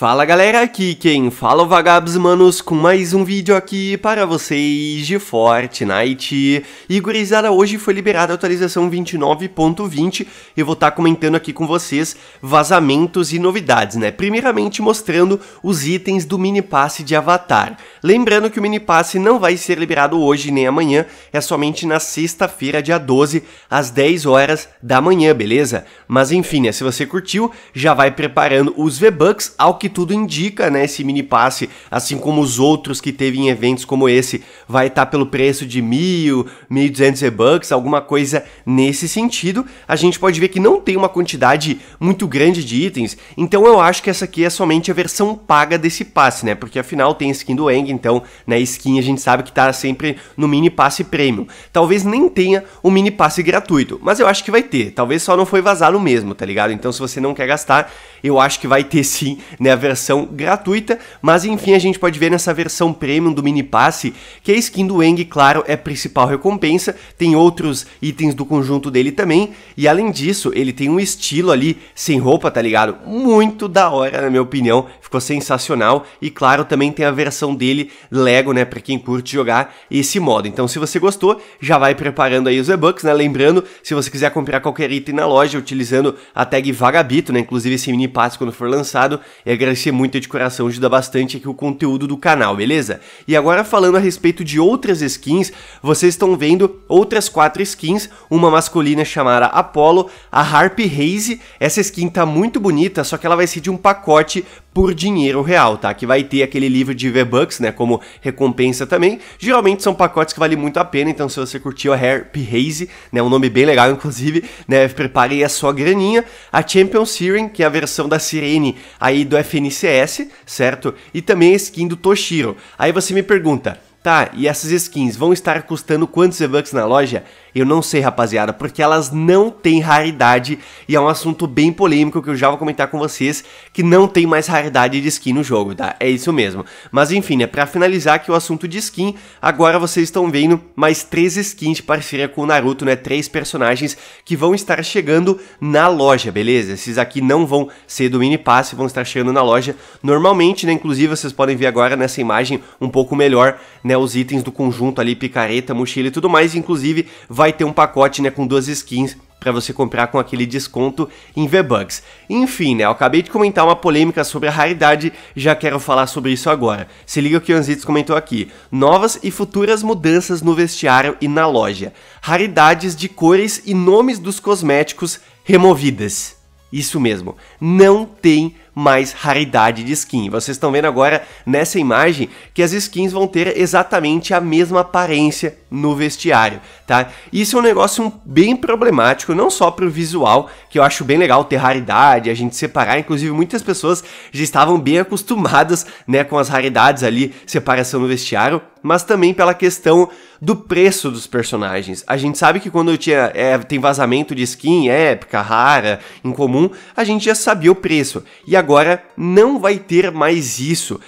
Fala galera, aqui quem fala é o Vagabos Manos com mais um vídeo aqui para vocês de Fortnite. E gurizada, hoje foi liberada a atualização 29.20 e vou estar tá comentando aqui com vocês vazamentos e novidades, né? Primeiramente mostrando os itens do mini passe de Avatar. Lembrando que o mini passe não vai ser liberado hoje nem amanhã, é somente na sexta-feira, dia 12, às 10 horas da manhã, beleza? Mas enfim, né, se você curtiu, já vai preparando os V-Bucks ao que tudo indica, né, esse mini passe, assim como os outros que teve em eventos como esse, vai estar tá pelo preço de mil, mil duzentos bucks, alguma coisa nesse sentido. A gente pode ver que não tem uma quantidade muito grande de itens, então eu acho que essa aqui é somente a versão paga desse passe, né, porque afinal tem skin do Eng, então, né, skin a gente sabe que tá sempre no mini passe premium. Talvez nem tenha um mini passe gratuito, mas eu acho que vai ter, talvez só não foi vazado mesmo, tá ligado? Então se você não quer gastar, eu acho que vai ter sim, né, a versão gratuita, mas enfim, a gente pode ver nessa versão premium do mini passe que a skin do Eng, claro, é a principal recompensa, tem outros itens do conjunto dele também, e além disso, ele tem um estilo ali sem roupa, tá ligado? Muito da hora, na minha opinião, ficou sensacional, e claro, também tem a versão dele Lego, né, para quem curte jogar esse modo. Então, se você gostou, já vai preparando aí os e-bucks, né? Lembrando, se você quiser comprar qualquer item na loja utilizando a tag vagabito, né, inclusive esse mini passe quando for lançado, é agradecer muito de coração, ajuda bastante aqui o conteúdo do canal, beleza? E agora falando a respeito de outras skins, vocês estão vendo outras quatro skins, uma masculina chamada Apollo, a Harp Haze, essa skin tá muito bonita, só que ela vai ser de um pacote por dinheiro real, tá? Que vai ter aquele livro de V-Bucks, né, como recompensa também. Geralmente são pacotes que valem muito a pena, então se você curtiu a Happy Haze, né, um nome bem legal inclusive, né, prepare a sua graninha. A Champion Siren, que é a versão da Sirene aí do FNCS, certo? E também a skin do Toshiro. Aí você me pergunta, Tá, e essas skins vão estar custando quantos V-Bucks na loja? Eu não sei, rapaziada, porque elas não têm raridade e é um assunto bem polêmico que eu já vou comentar com vocês, que não tem mais raridade de skin no jogo, tá? É isso mesmo. Mas enfim, né, pra finalizar aqui o assunto de skin, agora vocês estão vendo mais três skins de parceria com o Naruto, né? Três personagens que vão estar chegando na loja, beleza? Esses aqui não vão ser do mini passe, vão estar chegando na loja normalmente, né? Inclusive vocês podem ver agora nessa imagem um pouco melhor, né? Os itens do conjunto ali, picareta, mochila e tudo mais, inclusive vai ter um pacote né, com duas skins para você comprar com aquele desconto em V-Bucks. Enfim, né, eu acabei de comentar uma polêmica sobre a raridade, já quero falar sobre isso agora. Se liga o que o Anzitos comentou aqui. Novas e futuras mudanças no vestiário e na loja. Raridades de cores e nomes dos cosméticos removidas. Isso mesmo, não tem mais raridade de skin. Vocês estão vendo agora nessa imagem que as skins vão ter exatamente a mesma aparência no vestiário, tá? Isso é um negócio bem problemático, não só para o visual, que eu acho bem legal ter raridade, a gente separar, inclusive muitas pessoas já estavam bem acostumadas, né, com as raridades ali, separação no vestiário, mas também pela questão do preço dos personagens. A gente sabe que quando tinha, é, tem vazamento de skin épica, rara, incomum, a gente já sabia o preço. E agora não vai ter mais isso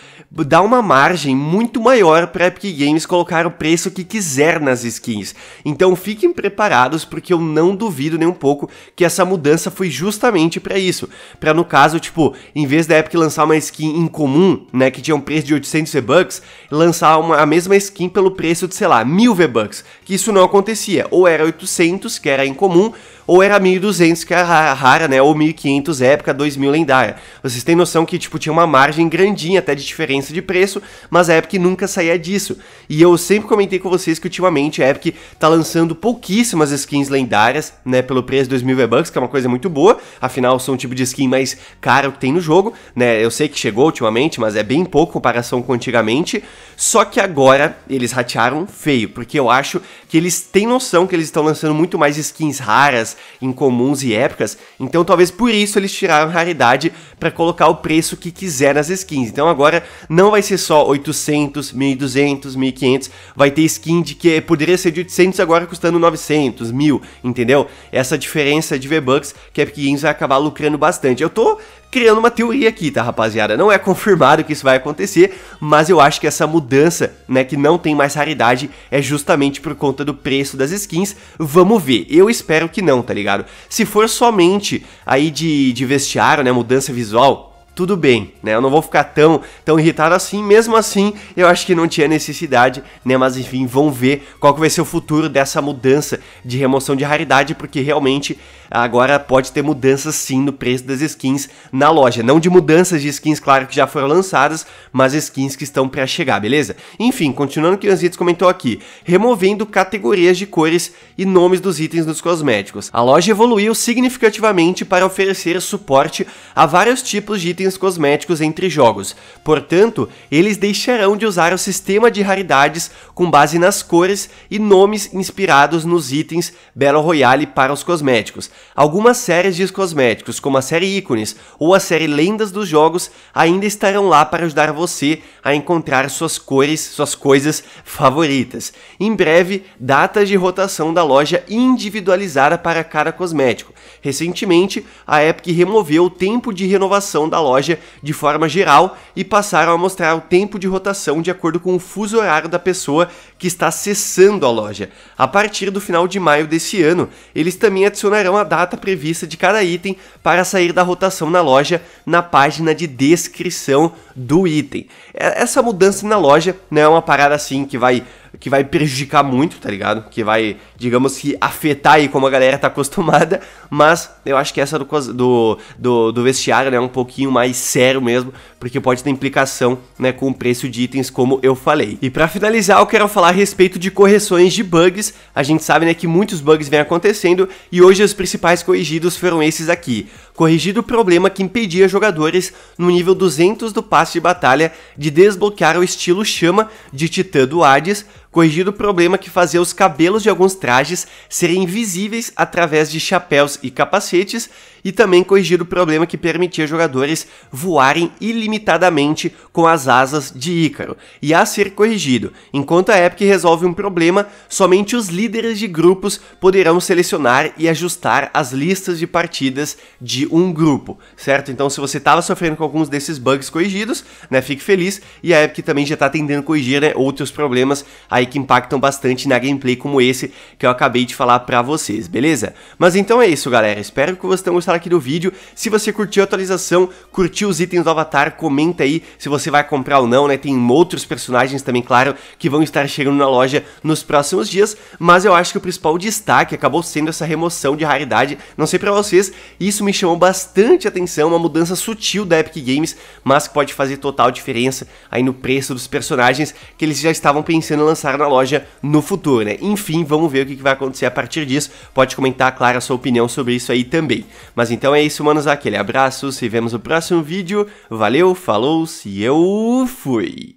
dá uma margem muito maior para Epic Games colocar o preço que quiser nas skins. Então fiquem preparados porque eu não duvido nem um pouco que essa mudança foi justamente para isso, para no caso, tipo, em vez da Epic lançar uma skin incomum, né, que tinha um preço de 800 bucks lançar uma, a mesma skin pelo preço de, sei lá, mil V-Bucks, que isso não acontecia. Ou era 800, que era incomum, ou era 1200, que era rara, né? Ou 1500, época 2000 lendária. Vocês têm noção que, tipo, tinha uma margem grandinha até de diferença de preço, mas a Epic nunca saía disso. E eu sempre comentei com vocês que ultimamente a Epic tá lançando pouquíssimas skins lendárias, né? Pelo preço de 2000 V-Bucks, que é uma coisa muito boa, afinal são o tipo de skin mais caro que tem no jogo, né? Eu sei que chegou ultimamente, mas é bem pouco em comparação com antigamente. Só que agora eles ratearam feio porque eu acho que eles têm noção que eles estão lançando muito mais skins raras, incomuns e épicas, então talvez por isso eles tiraram raridade para colocar o preço que quiser nas skins. Então agora não vai ser só 800, 1200, 1500, vai ter skin de que poderia ser de 800 agora custando 900, 1000, entendeu? Essa diferença de V-Bucks que a Epic Games vai acabar lucrando bastante. Eu tô criando uma teoria aqui, tá, rapaziada? Não é confirmado que isso vai acontecer, mas eu acho que essa mudança, né, que não tem mais raridade, é justamente por conta do preço das skins. Vamos ver. Eu espero que não, tá ligado? Se for somente aí de, de vestiário, né, mudança visual, tudo bem, né? Eu não vou ficar tão, tão irritado assim. Mesmo assim, eu acho que não tinha necessidade, né? Mas enfim, vão ver qual que vai ser o futuro dessa mudança de remoção de raridade, porque realmente agora pode ter mudanças sim no preço das skins na loja. Não de mudanças de skins, claro, que já foram lançadas, mas skins que estão para chegar, beleza? Enfim, continuando o que o Anzitos comentou aqui, removendo categorias de cores e nomes dos itens dos cosméticos. A loja evoluiu significativamente para oferecer suporte a vários tipos de itens itens cosméticos entre jogos. Portanto, eles deixarão de usar o sistema de raridades com base nas cores e nomes inspirados nos itens Battle Royale para os cosméticos. Algumas séries de cosméticos, como a série Ícones ou a série Lendas dos Jogos, ainda estarão lá para ajudar você a encontrar suas cores, suas coisas favoritas. Em breve, datas de rotação da loja individualizada para cada cosmético. Recentemente, a Epic removeu o tempo de renovação da loja loja de forma geral e passaram a mostrar o tempo de rotação de acordo com o fuso horário da pessoa que está acessando a loja. A partir do final de maio desse ano, eles também adicionarão a data prevista de cada item para sair da rotação na loja na página de descrição do item. Essa mudança na loja não né, é uma parada assim que vai que vai prejudicar muito, tá ligado? Que vai, digamos que, afetar aí como a galera tá acostumada. Mas eu acho que essa do, do, do, do vestiário né, é um pouquinho mais sério mesmo, porque pode ter implicação né, com o preço de itens, como eu falei. E para finalizar, eu quero falar a respeito de correções de bugs. A gente sabe né, que muitos bugs vêm acontecendo e hoje os principais corrigidos foram esses aqui. Corrigido o problema que impedia jogadores no nível 200 do passe de batalha de desbloquear o estilo chama de Titã do Hades Corrigido o problema que fazia os cabelos de alguns trajes serem visíveis através de chapéus e capacetes, e também corrigido o problema que permitia jogadores voarem ilimitadamente com as asas de Ícaro. E a ser corrigido, enquanto a Epic resolve um problema, somente os líderes de grupos poderão selecionar e ajustar as listas de partidas de um grupo, certo? Então, se você estava sofrendo com alguns desses bugs corrigidos, né, fique feliz, e a Epic também já está tendendo a corrigir né, outros problemas aí aí que impactam bastante na gameplay como esse que eu acabei de falar pra vocês, beleza? Mas então é isso, galera. Espero que vocês tenham gostado aqui do vídeo. Se você curtiu a atualização, curtiu os itens do Avatar, comenta aí se você vai comprar ou não, né? Tem outros personagens também, claro, que vão estar chegando na loja nos próximos dias, mas eu acho que o principal destaque acabou sendo essa remoção de raridade. Não sei para vocês, isso me chamou bastante atenção, uma mudança sutil da Epic Games, mas que pode fazer total diferença aí no preço dos personagens que eles já estavam pensando em lançar estar na loja no futuro, né? Enfim, vamos ver o que vai acontecer a partir disso. Pode comentar, claro, a sua opinião sobre isso aí também. Mas então é isso, manos. Aquele abraço, se vemos no próximo vídeo. Valeu, falou, se eu fui!